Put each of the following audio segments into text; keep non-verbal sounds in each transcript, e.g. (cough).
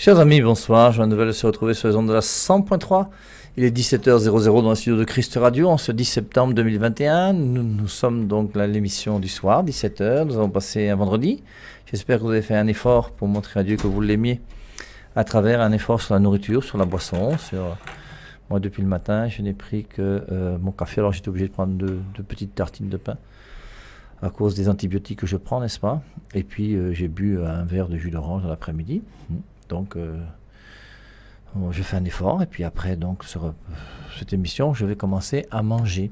Chers amis, bonsoir. je je nouvelle se retrouver sur les ondes de la 100.3. Il est 17h00 dans le studio de Christ Radio en ce 10 septembre 2021. Nous, sommes donc à l'émission du soir, 17h. Nous avons passé un vendredi. J'espère que vous avez fait un effort pour montrer à Dieu que vous l'aimiez à travers un effort sur la nourriture, sur la boisson, sur... Euh, moi, depuis le matin, je n'ai pris que euh, mon café. Alors, j'étais obligé de prendre deux, petites tartines de pain à cause des antibiotiques que je prends, n'est-ce pas Et puis, euh, j'ai bu un verre de jus d'orange à l'après-midi. Hmm. Donc, euh, je fais un effort et puis après, donc, sur cette émission, je vais commencer à manger.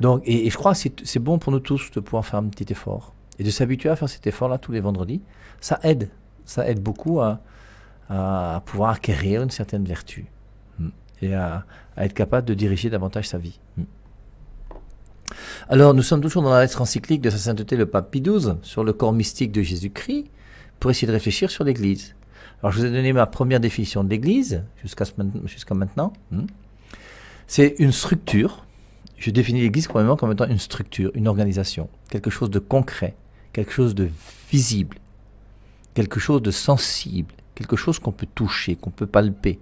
Donc, et, je crois que c'est bon pour nous tous de pouvoir faire un petit effort et de s'habituer à faire cet effort-là tous les vendredis. Ça aide, ça aide beaucoup à, pouvoir acquérir une certaine vertu hmm, et à, à, être capable de diriger davantage sa vie. Hmm. Alors, nous sommes toujours dans la lettre encyclique de Sa Sainteté le Pape Pie XII sur le corps mystique de Jésus-Christ pour essayer de réfléchir sur l'Église. Alors, je vous ai donné ma première définition de l'Église, jusqu'à maintenant. Hmm. C'est une structure. Je définis l'Église premièrement comme étant une structure, une organisation, quelque chose de concret, quelque chose de visible, quelque chose de sensible, quelque chose qu'on peut toucher, qu'on peut palper.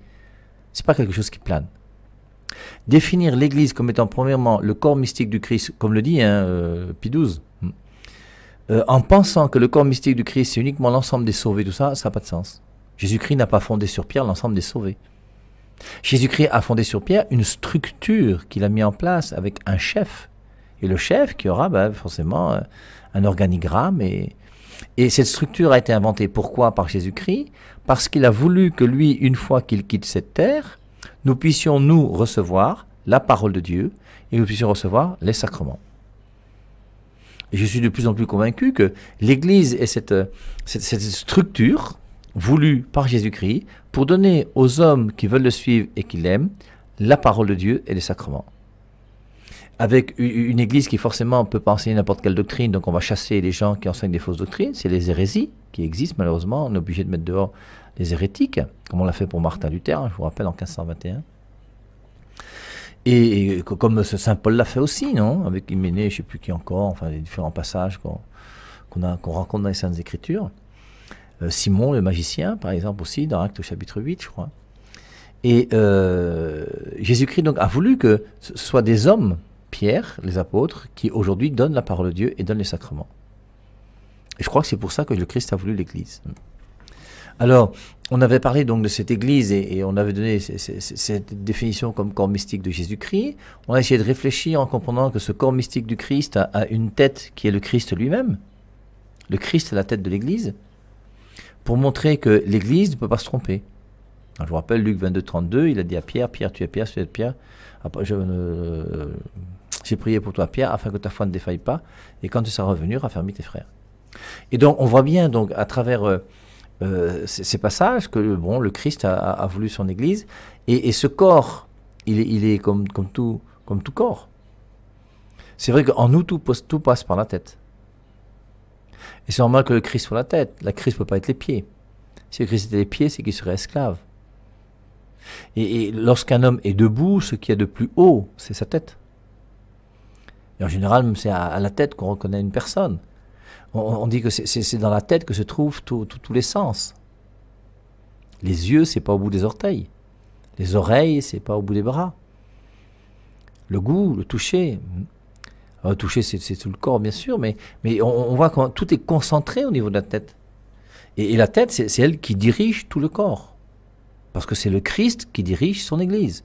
C'est pas quelque chose qui plane. Définir l'Église comme étant premièrement le corps mystique du Christ, comme le dit hein, XII, euh, hmm. euh, en pensant que le corps mystique du Christ c'est uniquement l'ensemble des sauvés, tout ça, ça n'a pas de sens. Jésus-Christ n'a pas fondé sur Pierre l'ensemble des sauvés. Jésus-Christ a fondé sur Pierre une structure qu'il a mis en place avec un chef. Et le chef qui aura ben, forcément euh, un organigramme. Et, cette structure a été inventée pourquoi Par Jésus-Christ. Parce qu'il a voulu que lui, une fois qu'il quitte cette terre, nous puissions nous recevoir la parole de Dieu et nous puissions recevoir les sacrements. Et je suis de plus en plus convaincu que l'Église est euh, cette structure voulu par Jésus-Christ pour donner aux hommes qui veulent le suivre et qui l'aiment la parole de Dieu et les sacrements. Avec une église qui forcément ne peut pas enseigner n'importe quelle doctrine, donc on va chasser les gens qui enseignent des fausses doctrines, c'est les hérésies qui existent malheureusement, on est obligé de mettre dehors les hérétiques, comme on l'a fait pour Martin Luther, hein, je vous rappelle, en 1521. Et, comme Saint Paul l'a fait aussi, non Avec Iménée, je ne sais plus qui encore, enfin les différents passages qu'on rencontre dans les Saintes Écritures. Euh, Simon le magicien, par exemple, aussi, dans au chapitre 8, je crois. Et euh, Jésus-Christ donc a voulu que ce soit des hommes, Pierre, les apôtres, qui aujourd'hui donnent la parole de Dieu et donnent les sacrements. Et je crois que c'est pour ça que le Christ a voulu l'Église. Alors, on avait parlé donc de cette Église et, on avait donné cette définition comme corps mystique de Jésus-Christ. On a essayé de réfléchir en comprenant que ce corps mystique du Christ a une tête qui est le Christ lui-même. Le Christ est la tête de l'Église pour montrer que l'Église ne peut pas se tromper. je vous rappelle, Luc 22, 32, il a dit à Pierre, Pierre, tu es Pierre, tu es Pierre. Après, je, euh, j'ai prié pour toi, Pierre, afin que ta foi ne défaille pas, et quand tu seras revenu, raffermis tes frères. Et donc, on voit bien, donc, à travers euh, euh, ces, passages, que bon, le Christ a, voulu son Église, et, ce corps, il, il est comme, comme, tout, comme tout corps. C'est vrai qu'en nous, tout, tout passe par la tête. Et c'est normal que le Christ soit la tête. La crise ne peut pas être les pieds. Si le Christ était les pieds, c'est qu'il serait esclave. Et, lorsqu'un homme est debout, ce qu'il y a de plus haut, c'est sa tête. Et en général, c'est à, la tête qu'on reconnaît une personne. On, dit que c'est dans la tête que se trouvent tous les sens. Les yeux, c'est pas au bout des orteils. Les oreilles, c'est pas au bout des bras. Le goût, le toucher, ah, toucher, c'est tout le corps, bien sûr, mais, mais on, voit que tout est concentré au niveau de la tête. Et, et la tête, c'est elle qui dirige tout le corps. Parce que c'est le Christ qui dirige son Église.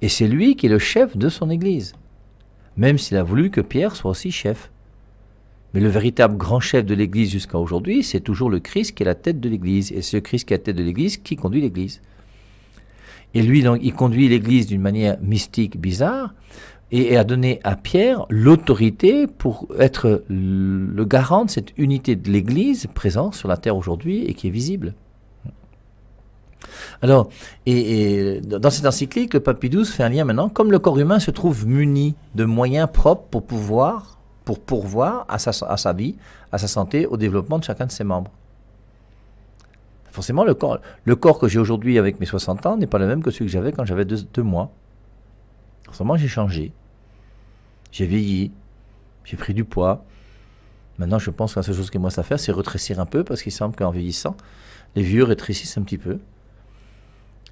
Et c'est lui qui est le chef de son Église. Même s'il a voulu que Pierre soit aussi chef. Mais le véritable grand chef de l'Église jusqu'à aujourd'hui, c'est toujours le Christ qui est la tête de l'Église. Et c'est le Christ qui est la tête de l'Église qui conduit l'Église. Et lui, donc, il conduit l'Église d'une manière mystique, bizarre, et a donné à Pierre l'autorité pour être le garant de cette unité de l'Église présente sur la terre aujourd'hui et qui est visible. Alors, et, dans cette encyclique, le pape XII fait un lien maintenant. Comme le corps humain se trouve muni de moyens propres pour pouvoir, pour pourvoir à sa, vie, à sa santé, au développement de chacun de ses membres. Forcément, le corps, le corps que j'ai aujourd'hui avec mes 60 ans n'est pas le même que celui que j'avais quand j'avais deux mois. En j'ai changé. J'ai vieilli. J'ai pris du poids. Maintenant, je pense que la seule chose que me reste à faire, c'est rétrécir un peu, parce qu'il semble qu'en vieillissant, les vieux rétrécissent un petit peu.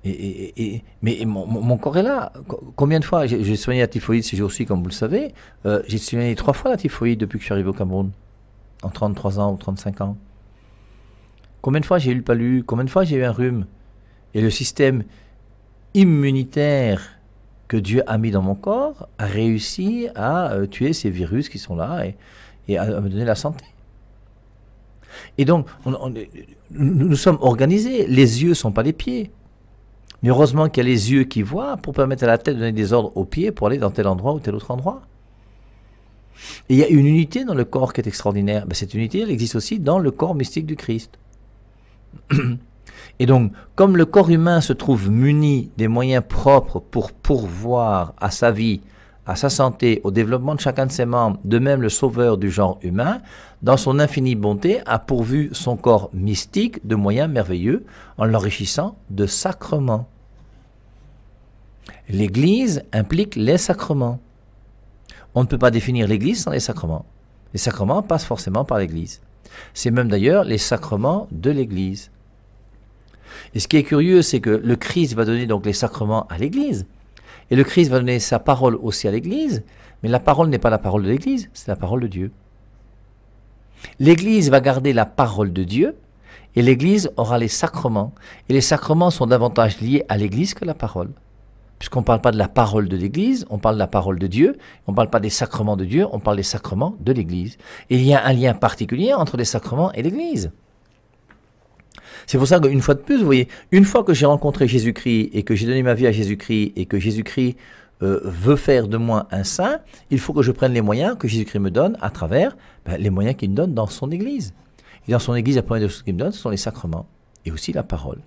Et, mais mon, corps est là. Combien de fois j'ai soigné la typhoïde ces jours-ci, comme vous le savez euh, J'ai soigné trois fois la typhoïde depuis que je suis arrivé au Cameroun, en 33 ans ou 35 ans. Combien de fois j'ai eu le palu Combien de fois j'ai eu un rhume Et le système immunitaire que Dieu a mis dans mon corps a réussi à euh, tuer ces virus qui sont là et, à, me donner la santé. Et donc, nous, sommes organisés. Les yeux ne sont pas les pieds. Mais heureusement qu'il y a les yeux qui voient pour permettre à la tête de donner des ordres aux pieds pour aller dans tel endroit ou tel autre endroit. Et il y a une unité dans le corps qui est extraordinaire. Mais ben, cette unité, elle existe aussi dans le corps mystique du Christ. (clears throat) Et donc, comme le corps humain se trouve muni des moyens propres pour pourvoir à sa vie, à sa santé, au développement de chacun de ses membres, de même le sauveur du genre humain, dans son infinie bonté, a pourvu son corps mystique de moyens merveilleux en l'enrichissant de sacrements. L'Église implique les sacrements. On ne peut pas définir l'Église sans les sacrements. Les sacrements passent forcément par l'Église. C'est même d'ailleurs les sacrements de l'Église. Et ce qui est curieux, c'est que le Christ va donner donc les sacrements à l'Église. Et le Christ va donner sa parole aussi à l'Église. Mais la parole n'est pas la parole de l'Église, c'est la parole de Dieu. L'Église va garder la parole de Dieu et l'Église aura les sacrements. Et les sacrements sont davantage liés à l'Église que la parole. Puisqu'on ne parle pas de la parole de l'Église, on parle de la parole de Dieu, on ne parle pas des sacrements de Dieu, on parle des sacrements de l'Église. Et il y a un lien particulier entre les sacrements et l'Église. C'est pour ça qu'une fois de plus, vous voyez, une fois que j'ai rencontré Jésus-Christ et que j'ai donné ma vie à Jésus-Christ et que Jésus-Christ euh, veut faire de moi un saint, il faut que je prenne les moyens que Jésus-Christ me donne à travers ben, les moyens qu'il me donne dans son Église. Et dans son Église, la première chose qu'il me donne, ce sont les sacrements et aussi la parole.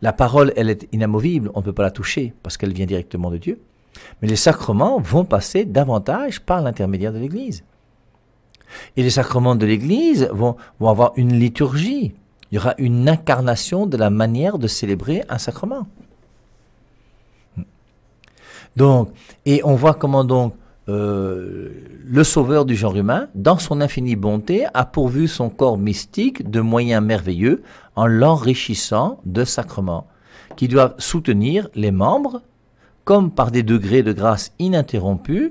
La parole, elle est inamovible, on ne peut pas la toucher parce qu'elle vient directement de Dieu. Mais les sacrements vont passer davantage par l'intermédiaire de l'Église. Et les sacrements de l'Église vont avoir une liturgie il y aura une incarnation de la manière de célébrer un sacrement. Donc, et on voit comment donc euh, le sauveur du genre humain, dans son infinie bonté, a pourvu son corps mystique de moyens merveilleux en l'enrichissant de sacrements qui doivent soutenir les membres, comme par des degrés de grâce ininterrompus,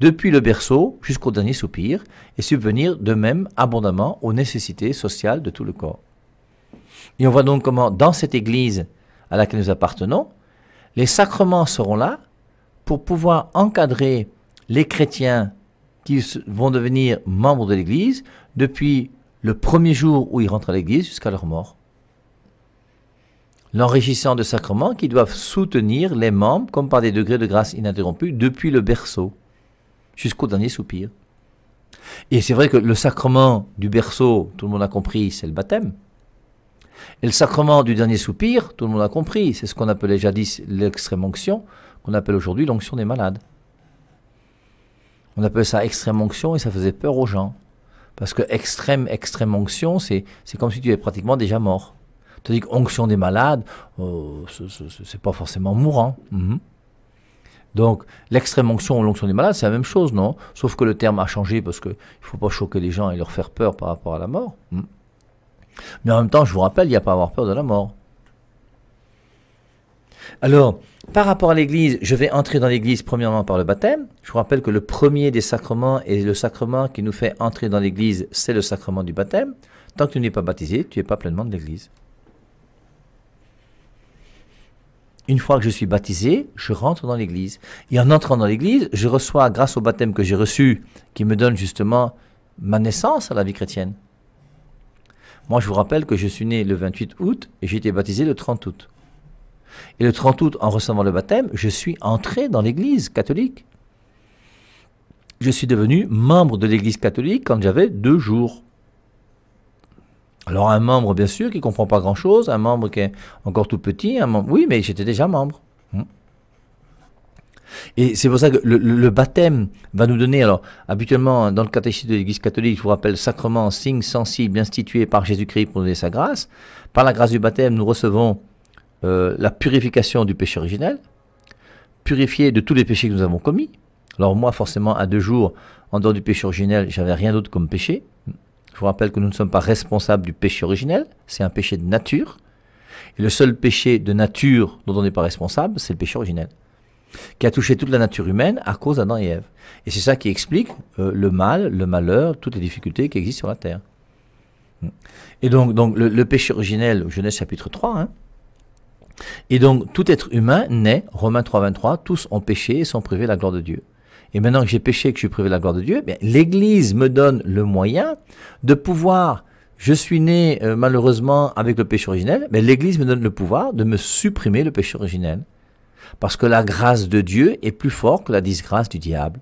depuis le berceau jusqu'au dernier soupir, et subvenir de même abondamment aux nécessités sociales de tout le corps. Et on voit donc comment, dans cette Église à laquelle nous appartenons, les sacrements seront là pour pouvoir encadrer les chrétiens qui vont devenir membres de l'Église depuis le premier jour où ils rentrent à l'Église jusqu'à leur mort. L'enrichissant de sacrements qui doivent soutenir les membres comme par des degrés de grâce ininterrompus depuis le berceau jusqu'au dernier soupir. Et c'est vrai que le sacrement du berceau, tout le monde a compris, c'est le baptême. Et le sacrement du dernier soupir, tout le monde a compris, c'est ce qu'on appelait jadis l'extrême onction, qu'on appelle aujourd'hui l'onction des malades. On appelait ça extrême onction et ça faisait peur aux gens. Parce que extrême, extrême onction, c'est comme si tu étais pratiquement déjà mort. Tandis que onction des malades, oh, ce c'est pas forcément mourant. Mhm. Donc, l'extrême onction ou l'onction des malades, c'est la même chose, non Sauf que le terme a changé parce qu'il ne faut pas choquer les gens et leur faire peur par rapport à la mort. Mhm. Mais en même temps, je vous rappelle, il n'y a pas à avoir peur de la mort. Alors, par rapport à l'Église, je vais entrer dans l'Église premièrement par le baptême. Je vous rappelle que le premier des sacrements et le sacrement qui nous fait entrer dans l'Église, c'est le sacrement du baptême. Tant que tu n'es pas baptisé, tu n'es pas pleinement de l'Église. Une fois que je suis baptisé, je rentre dans l'Église. Et en entrant dans l'Église, je reçois, grâce au baptême que j'ai reçu, qui me donne justement ma naissance à la vie chrétienne. Moi, je vous rappelle que je suis né le 28 août et j'ai été baptisé le 30 août. Et le 30 août, en recevant le baptême, je suis entré dans l'Église catholique. Je suis devenu membre de l'Église catholique quand j'avais deux jours. Alors un membre, bien sûr, qui ne comprend pas grand-chose, un membre qui est encore tout petit, un membre... Oui, mais j'étais déjà membre. Et c'est pour ça que le, baptême va nous donner, alors habituellement dans le catéchisme de l'Église catholique, je vous rappelle, sacrement, signe sensible institué par Jésus-Christ pour donner sa grâce. Par la grâce du baptême, nous recevons euh, la purification du péché originel, purifié de tous les péchés que nous avons commis. Alors moi, forcément, à deux jours, en dehors du péché originel, j'avais rien d'autre comme péché. Je vous rappelle que nous ne sommes pas responsables du péché originel, c'est un péché de nature. Et le seul péché de nature dont on n'est pas responsable, c'est le péché originel qui a touché toute la nature humaine à cause d'Adam et Ève. Et c'est ça qui explique euh, le mal, le malheur, toutes les difficultés qui existent sur la terre. Et donc, donc le, péché originel, Genèse chapitre 3, hein, et donc tout être humain naît, Romains 3, 23, tous ont péché et sont privés de la gloire de Dieu. Et maintenant que j'ai péché et que je suis privé de la gloire de Dieu, l'Église me donne le moyen de pouvoir je suis né euh, malheureusement avec le péché originel, mais l'Église me donne le pouvoir de me supprimer le péché originel parce que la grâce de Dieu est plus forte que la disgrâce du diable.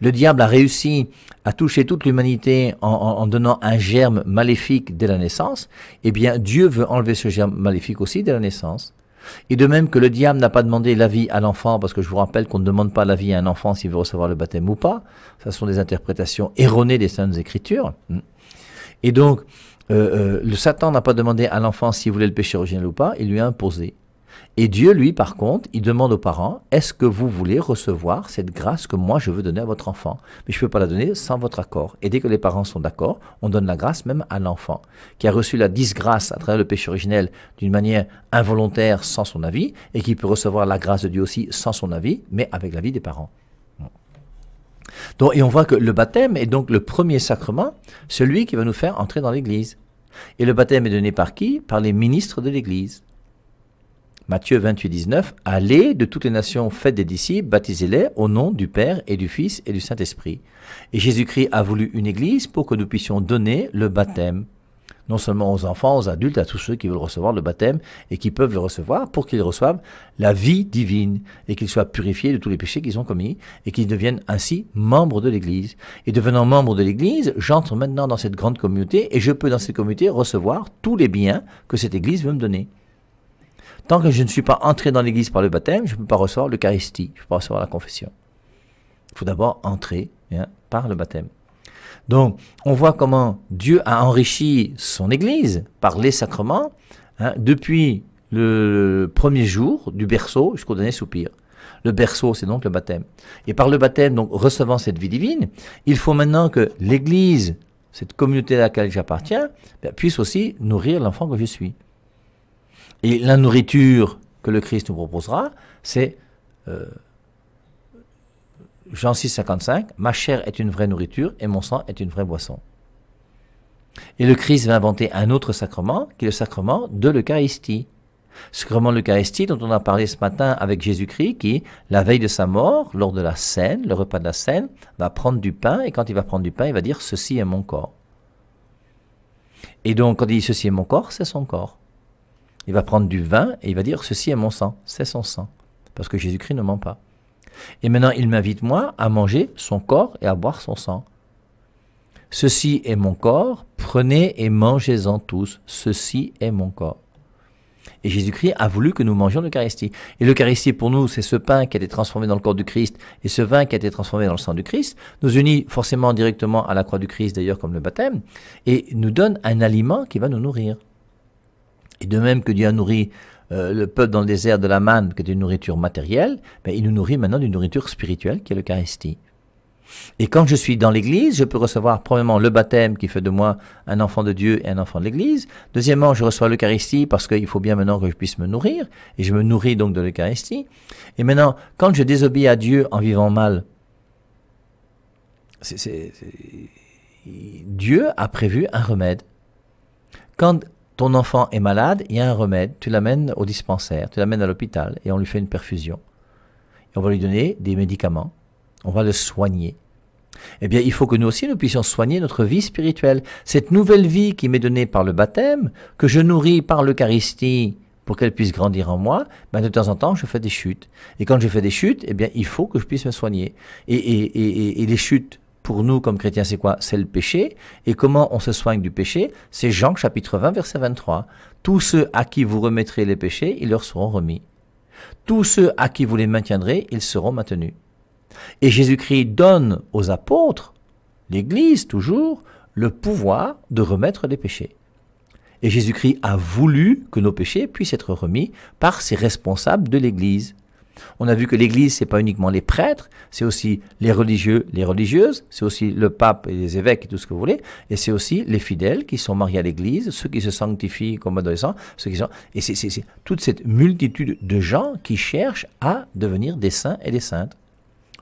Le diable a réussi à toucher toute l'humanité en, donnant un germe maléfique dès la naissance, eh bien Dieu veut enlever ce germe maléfique aussi dès la naissance. Et de même que le diable n'a pas demandé la vie à l'enfant, parce que je vous rappelle qu'on ne demande pas la vie à un enfant s'il veut recevoir le baptême ou pas, Ce sont des interprétations erronées des Saintes Écritures. Et donc, euh, euh, le Satan n'a pas demandé à l'enfant s'il voulait le péché originel ou pas, il lui a imposé. Et Dieu, lui, par contre, il demande aux parents, est-ce que vous voulez recevoir cette grâce que moi je veux donner à votre enfant Mais je ne peux pas la donner sans votre accord. Et dès que les parents sont d'accord, on donne la grâce même à l'enfant, qui a reçu la disgrâce à travers le péché originel d'une manière involontaire sans son avis, et qui peut recevoir la grâce de Dieu aussi sans son avis, mais avec l'avis des parents. Donc, et on voit que le baptême est donc le premier sacrement, celui qui va nous faire entrer dans l'Église. Et le baptême est donné par qui Par les ministres de l'Église. Matthieu 28, 19, Allez de toutes les nations, faites des disciples, baptisez-les au nom du Père et du Fils et du Saint-Esprit. Et Jésus-Christ a voulu une Église pour que nous puissions donner le baptême, non seulement aux enfants, aux adultes, à tous ceux qui veulent recevoir le baptême et qui peuvent le recevoir, pour qu'ils reçoivent la vie divine et qu'ils soient purifiés de tous les péchés qu'ils ont commis et qu'ils deviennent ainsi membres de l'Église. Et devenant membre de l'Église, j'entre maintenant dans cette grande communauté et je peux dans cette communauté recevoir tous les biens que cette Église veut me donner. Tant que je ne suis pas entré dans l'Église par le baptême, je ne peux pas recevoir l'Eucharistie, je ne peux pas recevoir la confession. Il faut d'abord entrer hein, par le baptême. Donc, on voit comment Dieu a enrichi son Église par les sacrements hein, depuis le premier jour du berceau jusqu'au dernier soupir. Le berceau, c'est donc le baptême. Et par le baptême, donc recevant cette vie divine, il faut maintenant que l'Église, cette communauté à laquelle j'appartiens, ben, puisse aussi nourrir l'enfant que je suis. Et la nourriture que le Christ nous proposera, c'est euh, Jean 6, 55, ma chair est une vraie nourriture et mon sang est une vraie boisson. Et le Christ va inventer un autre sacrement, qui est le sacrement de l'Eucharistie. Sacrement de l'Eucharistie dont on a parlé ce matin avec Jésus-Christ, qui, la veille de sa mort, lors de la scène, le repas de la scène, va prendre du pain, et quand il va prendre du pain, il va dire, ceci est mon corps. Et donc, quand il dit ceci est mon corps, c'est son corps. Il va prendre du vin et il va dire Ceci est mon sang, c'est son sang, parce que Jésus-Christ ne ment pas. Et maintenant, il m'invite, moi, à manger son corps et à boire son sang. Ceci est mon corps, prenez et mangez-en tous, ceci est mon corps. Et Jésus-Christ a voulu que nous mangions l'Eucharistie. Et l'Eucharistie, pour nous, c'est ce pain qui a été transformé dans le corps du Christ et ce vin qui a été transformé dans le sang du Christ, nous unit forcément directement à la croix du Christ, d'ailleurs, comme le baptême, et nous donne un aliment qui va nous nourrir. Et de même que Dieu a nourri euh, le peuple dans le désert de la manne, qui est une nourriture matérielle, mais ben, il nous nourrit maintenant d'une nourriture spirituelle, qui est l'Eucharistie. Et quand je suis dans l'Église, je peux recevoir premièrement le baptême qui fait de moi un enfant de Dieu et un enfant de l'Église. Deuxièmement, je reçois l'Eucharistie parce qu'il faut bien maintenant que je puisse me nourrir, et je me nourris donc de l'Eucharistie. Et maintenant, quand je désobéis à Dieu en vivant mal, Dieu a prévu un remède. Quand ton enfant est malade, il y a un remède, tu l'amènes au dispensaire, tu l'amènes à l'hôpital et on lui fait une perfusion. on va lui donner des médicaments, on va le soigner. Eh bien, il faut que nous aussi nous puissions soigner notre vie spirituelle, cette nouvelle vie qui m'est donnée par le baptême, que je nourris par l'Eucharistie pour qu'elle puisse grandir en moi, ben de temps en temps, je fais des chutes. Et quand je fais des chutes, eh bien, il faut que je puisse me soigner. et, et, et les chutes pour nous comme chrétiens, c'est quoi C'est le péché. Et comment on se soigne du péché C'est Jean chapitre 20, verset 23. Tous ceux à qui vous remettrez les péchés, ils leur seront remis. Tous ceux à qui vous les maintiendrez, ils seront maintenus. Et Jésus-Christ donne aux apôtres, l'Église toujours, le pouvoir de remettre les péchés. Et Jésus-Christ a voulu que nos péchés puissent être remis par ses responsables de l'Église. On a vu que l'Église, ce n'est pas uniquement les prêtres, c'est aussi les religieux, les religieuses, c'est aussi le pape et les évêques et tout ce que vous voulez, et c'est aussi les fidèles qui sont mariés à l'Église, ceux qui se sanctifient comme adolescents, ceux et c'est toute cette multitude de gens qui cherchent à devenir des saints et des saintes.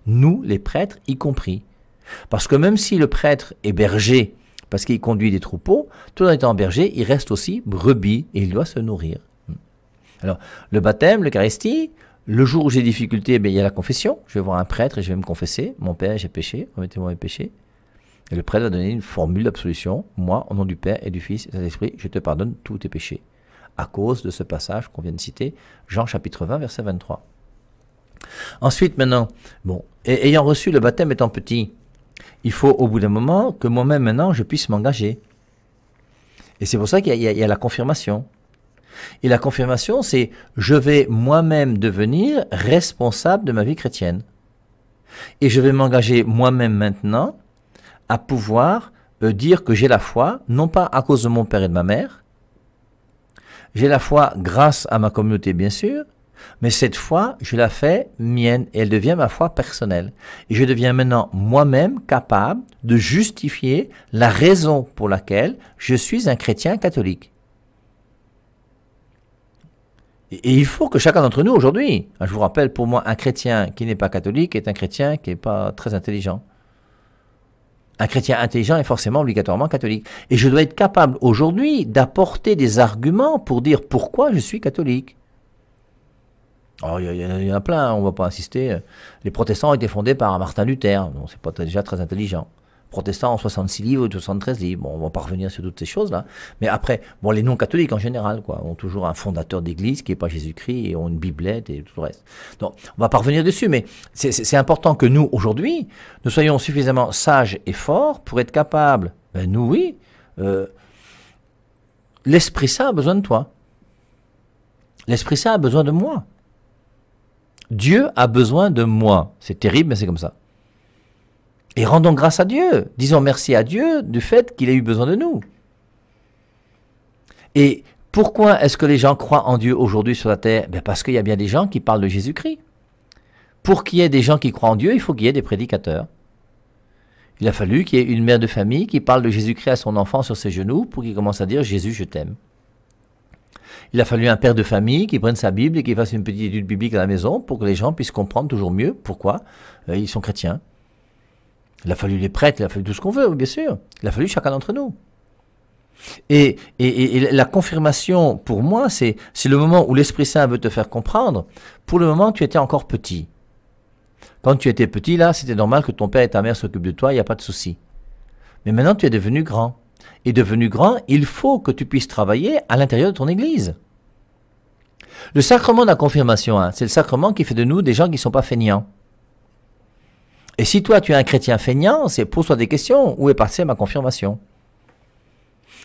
Nous, les prêtres, y compris. Parce que même si le prêtre est berger, parce qu'il conduit des troupeaux, tout en étant berger, il reste aussi brebis et il doit se nourrir. Alors, le baptême, l'Eucharistie, le jour où j'ai difficulté, difficultés, eh il y a la confession. Je vais voir un prêtre et je vais me confesser. Mon Père, j'ai péché, remettez-moi mes péchés. Et le prêtre va donner une formule d'absolution. Moi, au nom du Père et du Fils et de l'Esprit, je te pardonne tous tes péchés. À cause de ce passage qu'on vient de citer, Jean chapitre 20, verset 23. Ensuite, maintenant, bon, ayant reçu le baptême étant petit, il faut au bout d'un moment que moi-même maintenant je puisse m'engager. Et c'est pour ça qu'il y, a la confirmation. Et la confirmation, c'est je vais moi-même devenir responsable de ma vie chrétienne. Et je vais m'engager moi-même maintenant à pouvoir euh, dire que j'ai la foi, non pas à cause de mon père et de ma mère, j'ai la foi grâce à ma communauté bien sûr, mais cette foi, je la fais mienne et elle devient ma foi personnelle. Et je deviens maintenant moi-même capable de justifier la raison pour laquelle je suis un chrétien catholique. Et, il faut que chacun d'entre nous aujourd'hui, hein, je vous rappelle, pour moi, un chrétien qui n'est pas catholique est un chrétien qui n'est pas très intelligent. Un chrétien intelligent est forcément obligatoirement catholique. Et je dois être capable aujourd'hui d'apporter des arguments pour dire pourquoi je suis catholique. Oh, Alors, il y, en a plein, hein, on ne va pas insister. Les protestants ont été fondés par Martin Luther, bon, c'est pas déjà très intelligent protestants en 66 livres, 73 livres. Bon, on va pas revenir sur toutes ces choses-là. Mais après, bon, les non-catholiques en général, quoi, ont toujours un fondateur d'église qui n'est pas Jésus-Christ et ont une biblette et tout le reste. Donc, on va pas revenir dessus, mais c'est important que nous, aujourd'hui, nous soyons suffisamment sages et forts pour être capables, ben, nous, oui, euh, l'Esprit Saint a besoin de toi. L'Esprit Saint a besoin de moi. Dieu a besoin de moi. C'est terrible, mais c'est comme ça. Et rendons grâce à Dieu. Disons merci à Dieu du fait qu'il ait eu besoin de nous. Et pourquoi est-ce que les gens croient en Dieu aujourd'hui sur la terre ben, Parce qu'il y a bien des gens qui parlent de Jésus-Christ. Pour qu'il y ait des gens qui croient en Dieu, il faut qu'il y ait des prédicateurs. Il a fallu qu'il y ait une mère de famille qui parle de Jésus-Christ à son enfant sur ses genoux pour qu'il commence à dire Jésus, je t'aime. Il a fallu un père de famille qui prenne sa Bible et qui fasse une petite étude biblique à la maison pour que les gens puissent comprendre toujours mieux pourquoi euh, ils sont chrétiens. Il a fallu les prêtres, il a fallu tout ce qu'on veut, bien sûr. Il a fallu chacun d'entre nous. Et, et, et, la confirmation, pour moi, c'est le moment où l'Esprit Saint veut te faire comprendre. Pour le moment, tu étais encore petit. Quand tu étais petit, là, c'était normal que ton père et ta mère s'occupent de toi, il n'y a pas de souci. Mais maintenant, tu es devenu grand. Et devenu grand, il faut que tu puisses travailler à l'intérieur de ton Église. Le sacrement de la confirmation, hein, c'est le sacrement qui fait de nous des gens qui ne sont pas feignants. Et si toi, tu es un chrétien feignant, c'est pose-toi des questions. Où est passée ma confirmation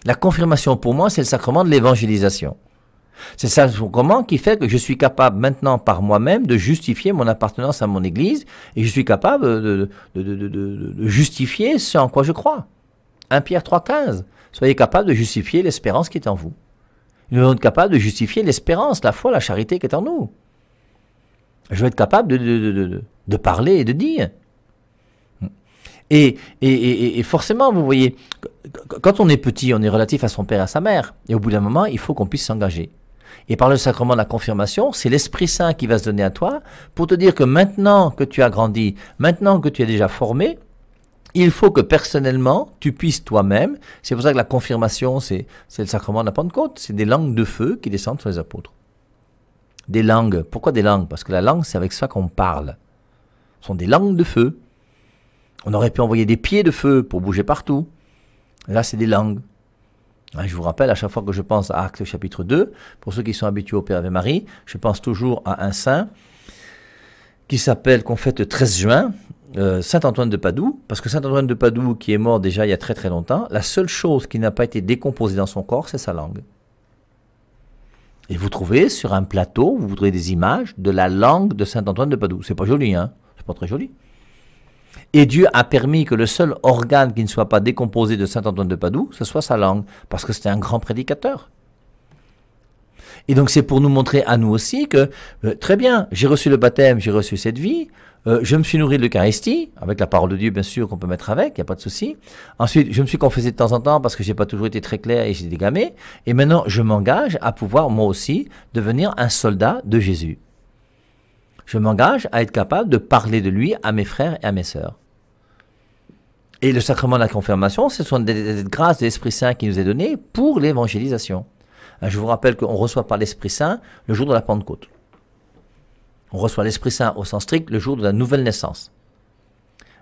La confirmation, pour moi, c'est le sacrement de l'évangélisation. C'est ça le sacrement qui fait que je suis capable maintenant par moi-même de justifier mon appartenance à mon Église et je suis capable de, justifier ce en quoi je crois. 1 Pierre 3,15. Soyez capable de justifier l'espérance qui est en vous. Nous devons être capables de justifier l'espérance, la foi, la charité qui est en nous. Je vais être capable de parler et de dire et, et, et, et, forcément, vous voyez, quand on est petit, on est relatif à son père et à sa mère. Et au bout d'un moment, il faut qu'on puisse s'engager. Et par le sacrement de la confirmation, c'est l'Esprit Saint qui va se donner à toi pour te dire que maintenant que tu as grandi, maintenant que tu es déjà formé, il faut que personnellement, tu puisses toi-même. C'est pour ça que la confirmation, c'est le sacrement de la Pentecôte. C'est des langues de feu qui descendent sur les apôtres. Des langues. Pourquoi des langues Parce que la langue, c'est avec ça qu'on parle. Ce sont des langues de feu. On aurait pu envoyer des pieds de feu pour bouger partout. Là, c'est des langues. Hein, je vous rappelle, à chaque fois que je pense à Actes chapitre 2, pour ceux qui sont habitués au Père et Marie, je pense toujours à un saint qui s'appelle, qu'on fête le 13 juin, euh, Saint Antoine de Padoue, parce que Saint Antoine de Padoue, qui est mort déjà il y a très très longtemps, la seule chose qui n'a pas été décomposée dans son corps, c'est sa langue. Et vous trouvez sur un plateau, vous voudrez des images de la langue de Saint Antoine de Padoue. C'est pas joli, hein C'est pas très joli. Et Dieu a permis que le seul organe qui ne soit pas décomposé de Saint Antoine de Padoue, ce soit sa langue, parce que c'était un grand prédicateur. Et donc c'est pour nous montrer à nous aussi que, euh, très bien, j'ai reçu le baptême, j'ai reçu cette vie, euh, je me suis nourri de l'Eucharistie, avec la parole de Dieu bien sûr qu'on peut mettre avec, il n'y a pas de souci. Ensuite, je me suis confessé de temps en temps parce que je n'ai pas toujours été très clair et j'ai dégamé. Et maintenant, je m'engage à pouvoir moi aussi devenir un soldat de Jésus. Je m'engage à être capable de parler de lui à mes frères et à mes sœurs. Et le sacrement de la confirmation, ce sont des, grâces de l'Esprit Saint qui nous est donné pour l'évangélisation. Euh, je vous rappelle qu'on reçoit par l'Esprit Saint le jour de la Pentecôte. On reçoit l'Esprit Saint au sens strict le jour de la nouvelle naissance.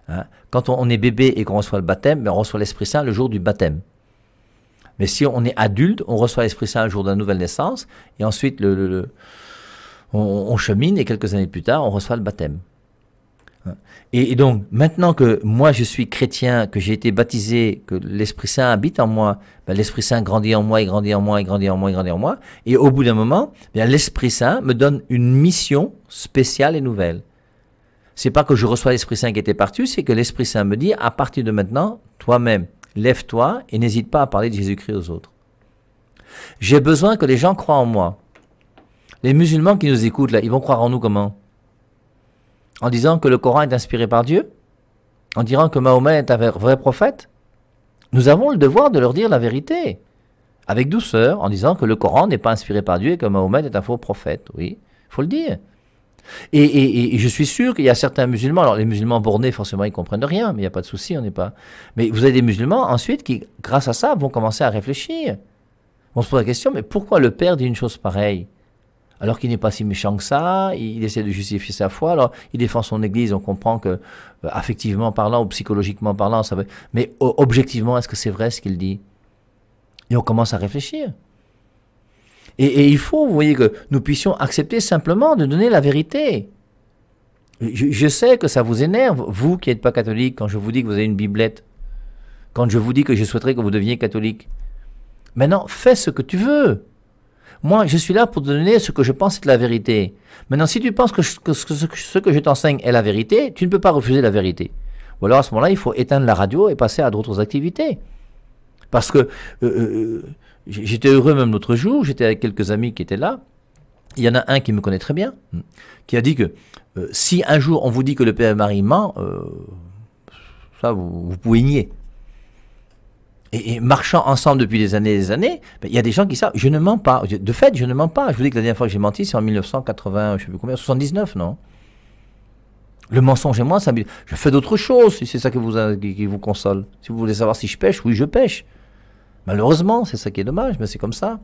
Hein? Quand on est bébé et qu'on reçoit le baptême, ben, on reçoit l'Esprit Saint le jour du baptême. Mais si on est adulte, on reçoit l'Esprit Saint le jour de la nouvelle naissance, et ensuite le, le on, chemine et quelques années plus tard, on reçoit le baptême. Et, donc, maintenant que moi je suis chrétien, que j'ai été baptisé, que l'Esprit Saint habite en moi, ben, l'Esprit Saint grandit en moi, et grandit en moi, et grandit en moi, et grandit en moi. Et au bout d'un moment, ben, l'Esprit Saint me donne une mission spéciale et nouvelle. C'est pas que je reçois l'Esprit Saint qui était partout, c'est que l'Esprit Saint me dit à partir de maintenant, toi-même, lève-toi et n'hésite pas à parler de Jésus-Christ aux autres. J'ai besoin que les gens croient en moi. Les musulmans qui nous écoutent, là, ils vont croire en nous comment En disant que le Coran est inspiré par Dieu En disant que Mahomet est un vrai prophète Nous avons le devoir de leur dire la vérité, avec douceur, en disant que le Coran n'est pas inspiré par Dieu et que Mahomet est un faux prophète. Oui, il faut le dire. Et, je suis sûr qu'il y a certains musulmans, alors les musulmans bornés, forcément, ils comprennent rien, mais il n'y a pas de souci, on n'est pas. Mais vous avez des musulmans ensuite qui, grâce à ça, vont commencer à réfléchir. On se pose la question, mais pourquoi le père dit une chose pareille alors qu'il n'est pas si méchant que ça, il essaie de justifier sa foi, alors il défend son Église, on comprend que, euh, affectivement parlant ou psychologiquement parlant, ça mais objectivement, est-ce que c'est vrai ce qu'il dit Et on commence à réfléchir. Et, il faut, vous voyez, que nous puissions accepter simplement de donner la vérité. Je, sais que ça vous énerve, vous qui n'êtes pas catholique, quand je vous dis que vous avez une biblette, quand je vous dis que je souhaiterais que vous deviez catholique. Maintenant, fais ce que tu veux. Moi, je suis là pour te donner ce que je pense être la vérité. Maintenant, si tu penses que, ce, que je t'enseigne est la vérité, tu ne peux pas refuser la vérité. Ou alors à ce moment-là, il faut éteindre la radio et passer à d'autres activités. Parce que euh, euh, euh, j'étais heureux même l'autre jour, j'étais avec quelques amis qui étaient là. Il y en a un qui me connaît très bien, hmm, qui a dit que si un jour on vous dit que le Père Marie ment, ça vous, pouvez nier et, marchant ensemble depuis des années et des années, ben, il y a des gens qui savent, je ne mens pas. de fait, je ne mens pas. Je vous dis que la dernière fois que j'ai menti, c'est en 1980, je ne sais plus combien, 79, non Le mensonge et moi, ça, je fais d'autres choses, c'est ça que vous, qui, vous console. Si vous voulez savoir si je pêche, oui, je pêche. Malheureusement, c'est ça qui est dommage, mais c'est comme ça.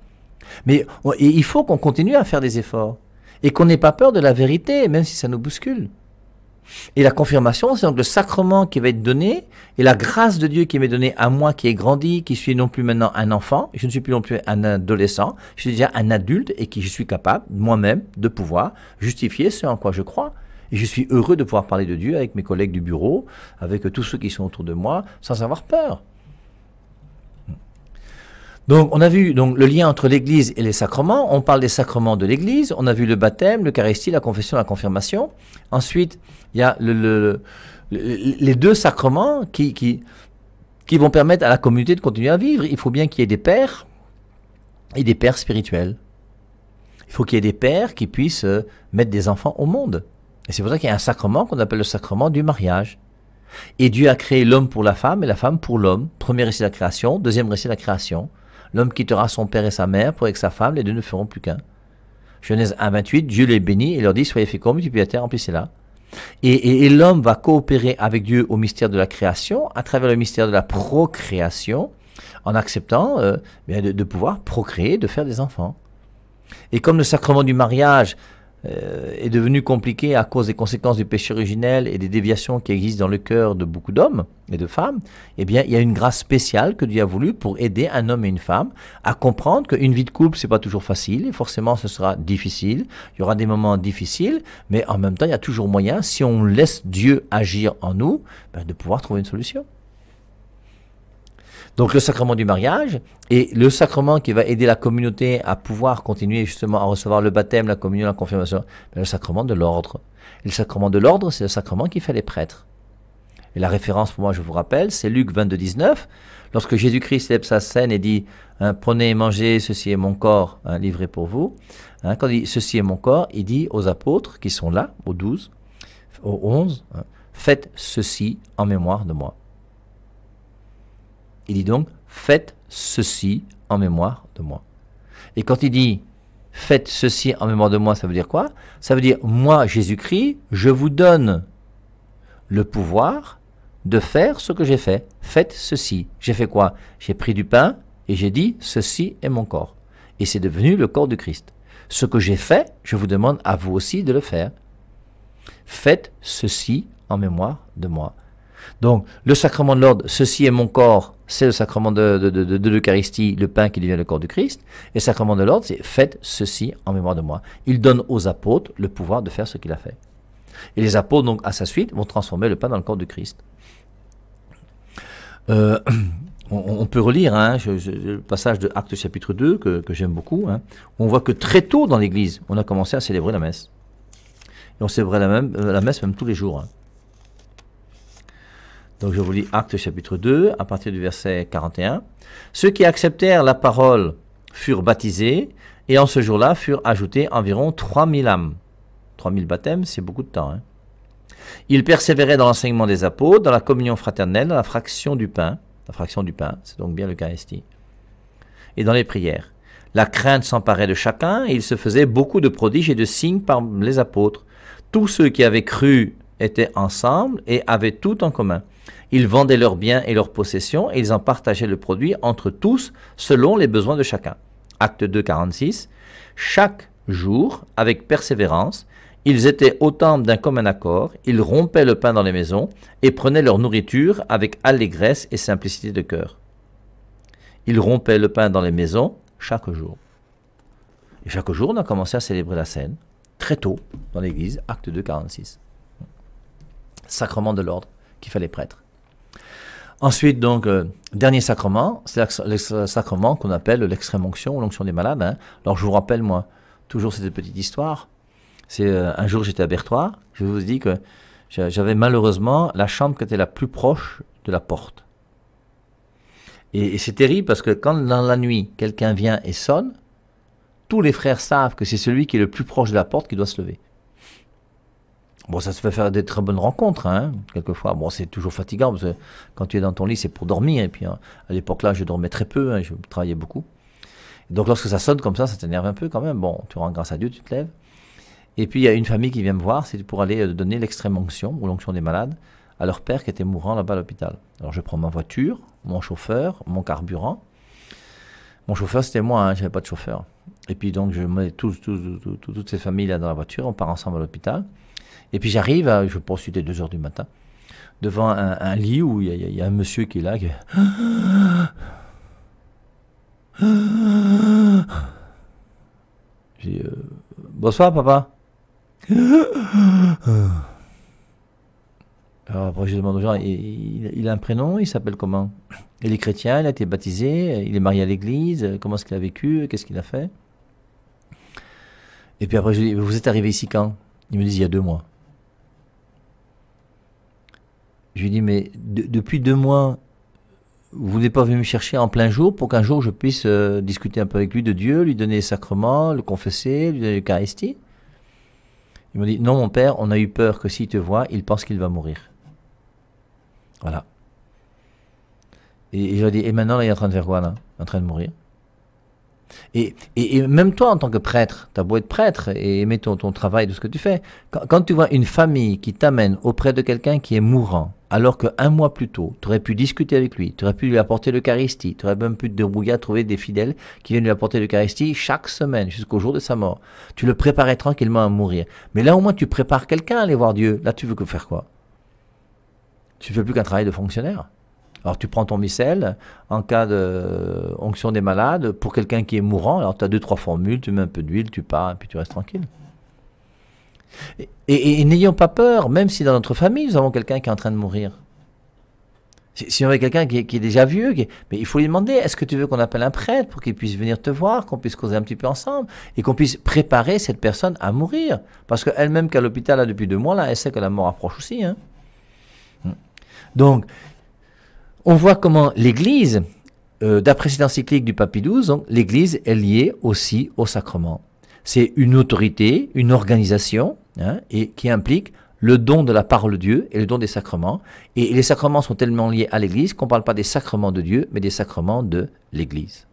Mais il faut qu'on continue à faire des efforts et qu'on n'ait pas peur de la vérité, même si ça nous bouscule. Et la confirmation, c'est donc le sacrement qui va être donné et la grâce de Dieu qui m'est donnée à moi qui ai grandi, qui suis non plus maintenant un enfant, je ne suis plus non plus un adolescent, je suis déjà un adulte et qui je suis capable moi-même de pouvoir justifier ce en quoi je crois. Et je suis heureux de pouvoir parler de Dieu avec mes collègues du bureau, avec tous ceux qui sont autour de moi, sans avoir peur. Donc on a vu donc le lien entre l'Église et les sacrements. On parle des sacrements de l'Église. On a vu le baptême, l'Eucharistie, la confession, la confirmation. Ensuite, il y a les deux sacrements qui, qui, vont permettre à la communauté de continuer à vivre. Il faut bien qu'il y ait des pères et des pères spirituels. Il faut qu'il y ait des pères qui puissent euh, mettre des enfants au monde. Et c'est pour ça qu'il y a un sacrement qu'on appelle le sacrement du mariage. Et Dieu a créé l'homme pour la femme et la femme pour l'homme. Premier récit de la création, deuxième récit de la création. L'homme quittera son père et sa mère pour avec sa femme, les deux ne feront plus qu'un. Genèse 1, 28, Dieu les bénit et leur dit, soyez féconds, multipliez remplissez-la. Et, et, et l'homme va coopérer avec Dieu au mystère de la création, à travers le mystère de la procréation, en acceptant euh, eh de, pouvoir procréer, de faire des enfants. Et comme le sacrement du mariage euh, est devenu compliqué à cause des conséquences du péché originel et des déviations qui existent dans le cœur de beaucoup d'hommes et de femmes, eh bien, il y a une grâce spéciale que Dieu a voulu pour aider un homme et une femme à comprendre qu'une vie de couple, n'est pas toujours facile, et forcément, ce sera difficile, il y aura des moments difficiles, mais en même temps, il y a toujours moyen, si on laisse Dieu agir en nous, ben, de pouvoir trouver une solution. Donc le sacrement du mariage et le sacrement qui va aider la communauté à pouvoir continuer justement à recevoir le baptême, la communion, la confirmation, le sacrement de l'ordre. le sacrement de l'ordre, c'est le sacrement qui fait les prêtres. Et la référence pour moi, je vous rappelle, c'est Luc 22, 19. Lorsque Jésus-Christ lève sa scène et dit hein, Prenez et mangez, ceci est mon corps hein, livré pour vous. Hein, quand il dit Ceci est mon corps, il dit aux apôtres qui sont là, aux 12, aux 11, Faites ceci en mémoire de moi. Il dit donc, faites ceci en mémoire de moi. Et quand il dit, faites ceci en mémoire de moi, ça veut dire quoi Ça veut dire, moi, Jésus-Christ, je vous donne le pouvoir de faire ce que j'ai fait. Faites ceci. J'ai fait quoi J'ai pris du pain et j'ai dit, ceci est mon corps. Et c'est devenu le corps du Christ. Ce que j'ai fait, je vous demande à vous aussi de le faire. Faites ceci en mémoire de moi. Donc, le sacrement de l'ordre, ceci est mon corps, c'est le sacrement de, l'Eucharistie, le pain qui devient le corps du Christ. Et le sacrement de l'ordre, c'est faites ceci en mémoire de moi. Il donne aux apôtres le pouvoir de faire ce qu'il a fait. Et les apôtres, donc, à sa suite, vont transformer le pain dans le corps du Christ. Euh, (clears throat) on, peut relire hein, le passage de Actes chapitre 2, que, j'aime beaucoup. Hein, on voit que très tôt dans l'Église, on a commencé à célébrer la messe. Et on célébrait la, même, euh, la messe même tous les jours. Hein. Donc je vous lis Acte chapitre 2 à partir du verset 41. Ceux qui acceptèrent la parole furent baptisés et en ce jour-là furent ajoutés environ 3000 âmes. 3000 baptêmes, c'est beaucoup de temps. Hein. Ils persévéraient dans l'enseignement des apôtres, dans la communion fraternelle, dans la fraction du pain. La fraction du pain, c'est donc bien le l'Eucharistie. Et dans les prières. La crainte s'emparait de chacun et il se faisait beaucoup de prodiges et de signes par les apôtres. Tous ceux qui avaient cru étaient ensemble et avaient tout en commun. Ils vendaient leurs biens et leurs possessions et ils en partageaient le produit entre tous selon les besoins de chacun. Acte 2, 46. Chaque jour, avec persévérance, ils étaient au temple d'un commun accord, ils rompaient le pain dans les maisons et prenaient leur nourriture avec allégresse et simplicité de cœur. Ils rompaient le pain dans les maisons chaque jour. Et chaque jour, on a commencé à célébrer la scène, très tôt, dans l'église, acte 2, 46 sacrement de l'ordre qu'il fallait prêtre. Ensuite, donc, euh, dernier sacrement, c'est le sacrement qu'on appelle l'extrême onction ou l'onction des malades. Hein. Alors, je vous rappelle, moi, toujours cette petite histoire. C'est euh, un jour, j'étais à Bertois, je vous dis que j'avais malheureusement la chambre qui était la plus proche de la porte. et c'est terrible parce que quand dans la nuit, quelqu'un vient et sonne, tous les frères savent que c'est celui qui est le plus proche de la porte qui doit se lever. Bon, ça se fait faire des très bonnes rencontres, hein, quelquefois. Bon, c'est toujours fatigant, parce que quand tu es dans ton lit, c'est pour dormir. Et puis, hein, à l'époque-là, je dormais très peu, hein, je travaillais beaucoup. donc, lorsque ça sonne comme ça, ça t'énerve un peu quand même. Bon, tu rends grâce à Dieu, tu te lèves. Et puis, il y a une famille qui vient me voir, c'est pour aller euh, donner l'extrême onction, ou l'onction des malades, à leur père qui était mourant là-bas à l'hôpital. Alors, je prends ma voiture, mon chauffeur, mon carburant. Mon chauffeur, c'était moi, hein, j'avais pas de chauffeur. Et puis, donc, je mets toutes ces familles-là dans la voiture, on part ensemble à l'hôpital. Et puis j'arrive, je poursuis, c'était 2 heures du matin, devant un, lit où il y, a un monsieur qui est là, euh, bonsoir papa. Alors après je demande aux gens, il, a un prénom, il s'appelle comment Il est chrétien, il a été baptisé, il est marié à l'église, comment est-ce qu'il a vécu, qu'est-ce qu'il a fait Et puis après je lui dis, vous êtes arrivé ici quand il me dit, il y a deux mois. Je lui dis mais depuis deux mois, vous n'êtes pas venu me chercher en plein jour pour qu'un jour je puisse euh, discuter un peu avec lui de Dieu, lui donner les sacrements, le confesser, lui donner l'Eucharistie Il me dit non mon père, on a eu peur que s'il te voit, il pense qu'il va mourir. Voilà. Et, je lui dis et maintenant il est en train de faire quoi là En train de mourir et, même toi, en tant que prêtre, tu as beau être prêtre et aimer ton, travail, de ce que tu fais, quand, tu vois une famille qui t'amène auprès de quelqu'un qui est mourant, alors qu'un mois plus tôt, tu aurais pu discuter avec lui, tu aurais pu lui apporter l'Eucharistie, tu aurais même pu te débrouiller à trouver des fidèles qui viennent lui apporter l'Eucharistie chaque semaine jusqu'au jour de sa mort. Tu le préparais tranquillement à mourir. Mais là, au moins, tu prépares quelqu'un à aller voir Dieu. Là, tu veux que faire quoi Tu ne fais plus qu'un travail de fonctionnaire. Alors tu prends ton micelle en cas de euh, des malades pour quelqu'un qui est mourant. Alors tu as deux trois formules, tu mets un peu d'huile, tu pars puis tu restes tranquille. Et, n'ayons pas peur, même si dans notre famille nous avons quelqu'un qui est en train de mourir. Si, on avait quelqu'un qui, est déjà vieux, mais il faut lui demander est-ce que tu veux qu'on appelle un prêtre pour qu'il puisse venir te voir, qu'on puisse causer un petit peu ensemble et qu'on puisse préparer cette personne à mourir Parce qu'elle-même, qui à l'hôpital depuis deux mois, là, elle sait que la mort approche aussi. Hein. Hmm. Donc, on voit comment l'Église, euh, d'après cette encyclique du Papy XII, l'Église est liée aussi au sacrement. C'est une autorité, une organisation, hein, et qui implique le don de la parole de Dieu et le don des sacrements. Et les sacrements sont tellement liés à l'Église qu'on ne parle pas des sacrements de Dieu, mais des sacrements de l'Église.